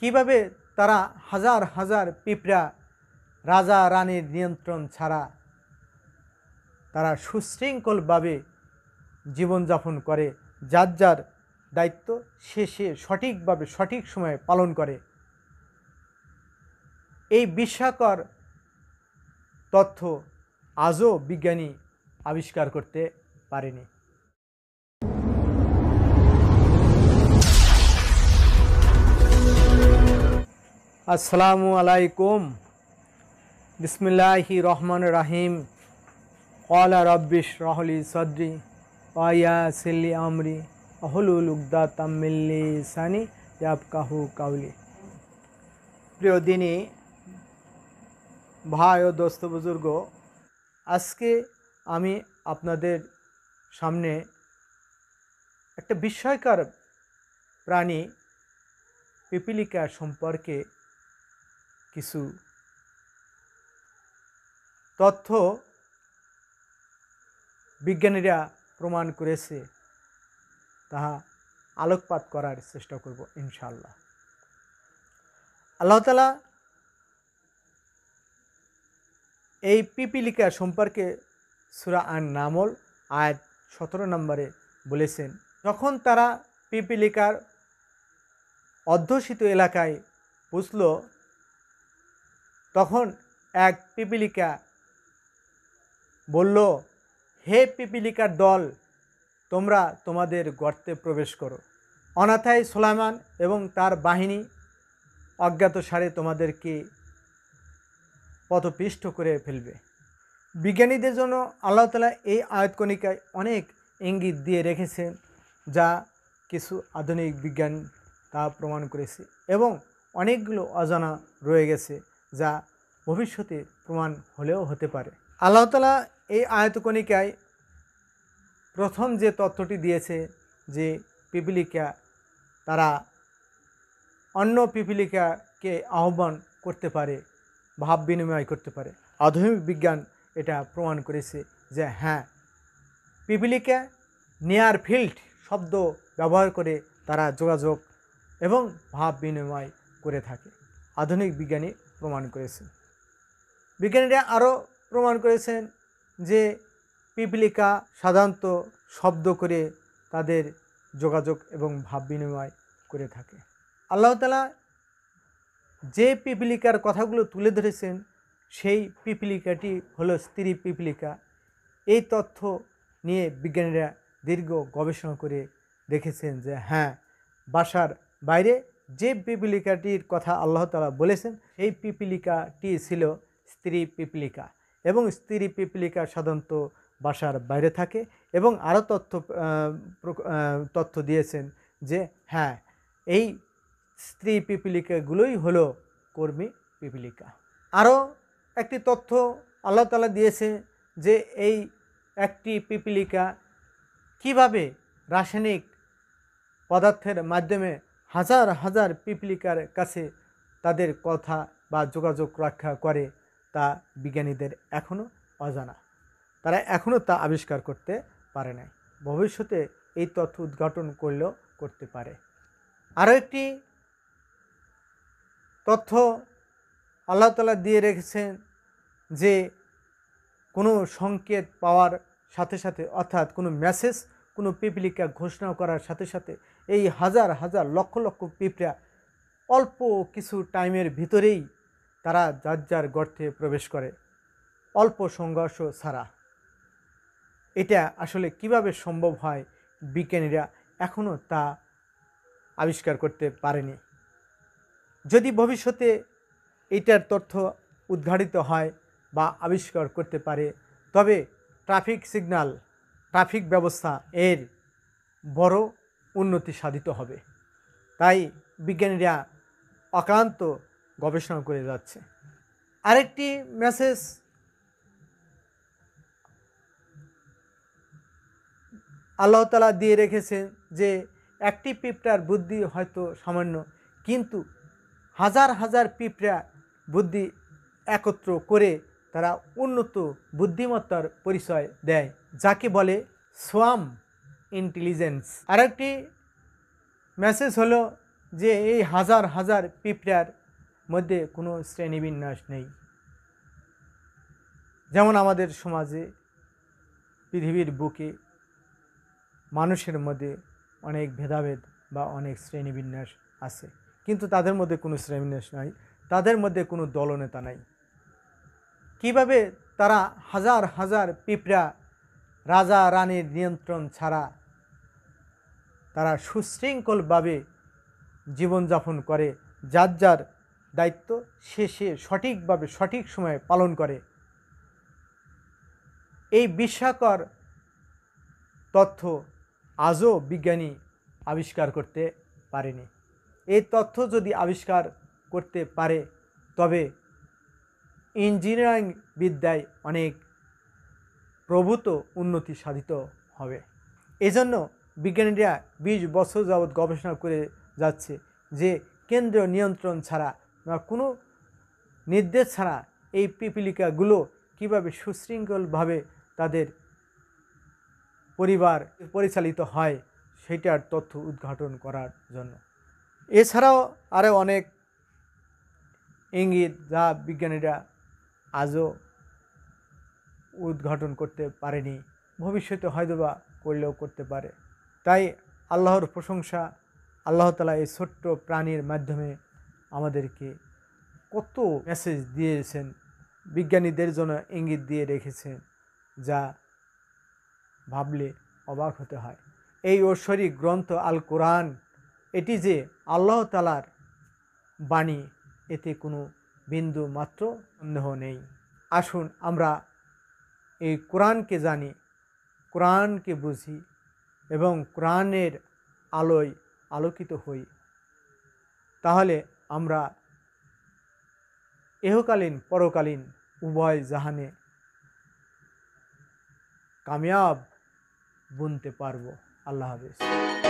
কিভাবে তারা হাজার হাজার পিঁপড়া রাজা রানীর নিয়ন্ত্রণ ছাড়া তারা সুশৃঙ্খলভাবে জীবনযাপন করে যার যার দায়িত্ব সে সে সঠিকভাবে সঠিক সময়ে পালন করে এই বিশ্বাকর তথ্য আজও বিজ্ঞানী আবিষ্কার করতে পারেনি আসসালামু আলাইকুম বিসমিল্লাহি রহমান রাহিম কলা রব্বিশ রহলি সদ্রি ওয়া সিল্লি আমরি অহলুল উগদা তাম্মিল্লি সানি কাহু কাউলি প্রিয় দিনী ভাই ও দোস্ত বুজুর্গ আজকে আমি আপনাদের সামনে একটা বিস্ময়কর প্রাণী পিপিলিকা সম্পর্কে কিছু তথ্য বিজ্ঞানীরা প্রমাণ করেছে তাহা আলোকপাত করার চেষ্টা করব ইনশাল্লাহ আল্লাহতালা এই পিপিলিকা সম্পর্কে সুরা আন নামল আয় সতেরো নম্বরে বলেছেন যখন তারা পিপিলিকার অধ্যুষিত এলাকায় পৌঁছল তখন এক পিপিলিকা বলল হে পিপিলিকার দল তোমরা তোমাদের গর্তে প্রবেশ করো অনাথায় সোলাইমান এবং তার বাহিনী অজ্ঞাত সারে তোমাদেরকে পথপৃষ্ঠ করে ফেলবে বিজ্ঞানীদের জন্য আল্লাহ তালা এই আয়তকণিকায় অনেক ইঙ্গিত দিয়ে রেখেছেন যা কিছু আধুনিক বিজ্ঞান তা প্রমাণ করেছে এবং অনেকগুলো অজানা রয়ে গেছে যা ভবিষ্যতে প্রমাণ হলেও হতে পারে আল্লাহ তালা এই আয়তকণিকায় প্রথম যে তথ্যটি দিয়েছে যে পিপিলিকা তারা অন্য পিপিলিকাকে আহ্বান করতে পারে ভাব বিনিময় করতে পারে আধুনিক বিজ্ঞান এটা প্রমাণ করেছে যে হ্যাঁ পিপিলিকা নিয়ার ফিল্ড শব্দ ব্যবহার করে তারা যোগাযোগ এবং ভাব বিনিময় করে থাকে আধুনিক বিজ্ঞানী প্রমাণ করেছেন বিজ্ঞানীরা আরও প্রমাণ করেছেন যে পিপিলিকা সাধারণত শব্দ করে তাদের যোগাযোগ এবং ভাব বিনিময় করে থাকে আল্লাহ তালা যে পিপিলিকার কথাগুলো তুলে ধরেছেন সেই পিপিলিকাটি হলো স্ত্রী পিপিলিকা এই তথ্য নিয়ে বিজ্ঞানীরা দীর্ঘ গবেষণা করে দেখেছেন যে হ্যাঁ বাসার বাইরে যে পিপিলিকাটির কথা আল্লাহ তালা বলেছেন সেই পিপিলিকাটি ছিল স্ত্রী পিপিলিকা এবং স্ত্রী পিপিলিকা সাধারণত বাসার বাইরে থাকে এবং আরও তথ্য তথ্য দিয়েছেন যে হ্যাঁ এই স্ত্রী পিপিলিকাগুলোই হলো কর্মী পিপিলিকা আরও একটি তথ্য আল্লাহ তালা দিয়েছে যে এই একটি পিপিলিকা কিভাবে রাসায়নিক পদার্থের মাধ্যমে হাজার হাজার পিপলিকার কাছে তাদের কথা বা যোগাযোগ রক্ষা করে তা বিজ্ঞানীদের এখনও অজানা তারা এখনও তা আবিষ্কার করতে পারে নাই ভবিষ্যতে এই তথ্য উদ্ঘাটন করলেও করতে পারে আরও একটি তথ্য আল্লাহ তালা দিয়ে রেখেছেন যে কোনো সংকেত পাওয়ার সাথে সাথে অর্থাৎ কোনো মেসেজ কোনো পিপলিকা ঘোষণা করার সাথে সাথে এই হাজার হাজার লক্ষ লক্ষ পিঁপড়া অল্প কিছু টাইমের ভিতরেই তারা যার যার গর্তে প্রবেশ করে অল্প সংঘর্ষ ছাড়া এটা আসলে কিভাবে সম্ভব হয় বিজ্ঞানীরা এখনও তা আবিষ্কার করতে পারেনি যদি ভবিষ্যতে এটার তথ্য উদ্ঘাটিত হয় বা আবিষ্কার করতে পারে তবে ট্রাফিক সিগন্যাল ট্রাফিক ব্যবস্থা এর বড় উন্নতি সাধিত হবে তাই বিজ্ঞানীরা অক্লান্ত গবেষণা করে যাচ্ছে আরেকটি মেসেজ আল্লাহ তালা দিয়ে রেখেছেন যে একটি পিঁপড়ার বুদ্ধি হয়তো সামান্য কিন্তু হাজার হাজার পিঁপড়া বুদ্ধি একত্র করে তারা উন্নত বুদ্ধিমত্তার পরিচয় দেয় যাকে বলে সোয়াম ইন্টেলিজেন্স আর একটি মেসেজ হলো যে এই হাজার হাজার পিঁপড়ার মধ্যে কোনো শ্রেণীবিন্যাস নেই যেমন আমাদের সমাজে পৃথিবীর বুকে মানুষের মধ্যে অনেক ভেদাভেদ বা অনেক শ্রেণীবিন্যাস আছে কিন্তু তাদের মধ্যে কোনো শ্রেণীবিন্যাস নাই তাদের মধ্যে কোনো দলনেতা নাই কিভাবে তারা হাজার হাজার পিঁপড়া রাজা রানীর নিয়ন্ত্রণ ছাড়া তারা সুশৃঙ্খলভাবে জীবনযাপন করে যার যার দায়িত্ব সে সে সঠিকভাবে সঠিক সময়ে পালন করে এই বিশ্বাকর তথ্য আজও বিজ্ঞানী আবিষ্কার করতে পারেনি এই তথ্য যদি আবিষ্কার করতে পারে তবে ইঞ্জিনিয়ারিং বিদ্যায় অনেক প্রভূত উন্নতি সাধিত হবে এজন্য বিজ্ঞানীরা বিশ বছর যাবৎ গবেষণা করে যাচ্ছে যে কেন্দ্রীয় নিয়ন্ত্রণ ছাড়া বা কোনো নির্দেশ ছাড়া এই পিপিলিকাগুলো কীভাবে সুশৃঙ্খলভাবে তাদের পরিবার পরিচালিত হয় সেটার তথ্য উদ্ঘাটন করার জন্য এছাড়াও আরও অনেক ইঙ্গিত যা বিজ্ঞানীরা আজও উদ্ঘাটন করতে পারেনি ভবিষ্যতে হয়তোবা করলেও করতে পারে তাই আল্লাহর প্রশংসা আল্লাহ তালা এই ছোট্ট প্রাণীর মাধ্যমে আমাদেরকে কত মেসেজ দিয়েছেন বিজ্ঞানীদের জন্য ইঙ্গিত দিয়ে রেখেছেন যা ভাবলে অবাক হতে হয় এই ঐশ্বরিক গ্রন্থ আল কোরআন এটি যে আল্লাহ বাণী এতে কোনো বিন্দু মাত্র সন্দেহ নেই আসুন আমরা এই কোরআনকে জানি কোরআনকে বুঝি এবং কোরআনের আলোয় আলোকিত হই তাহলে আমরা এহকালীন পরকালীন উভয় জাহানে কামিয়াব বুনতে পারবো আল্লাহ হাফিজ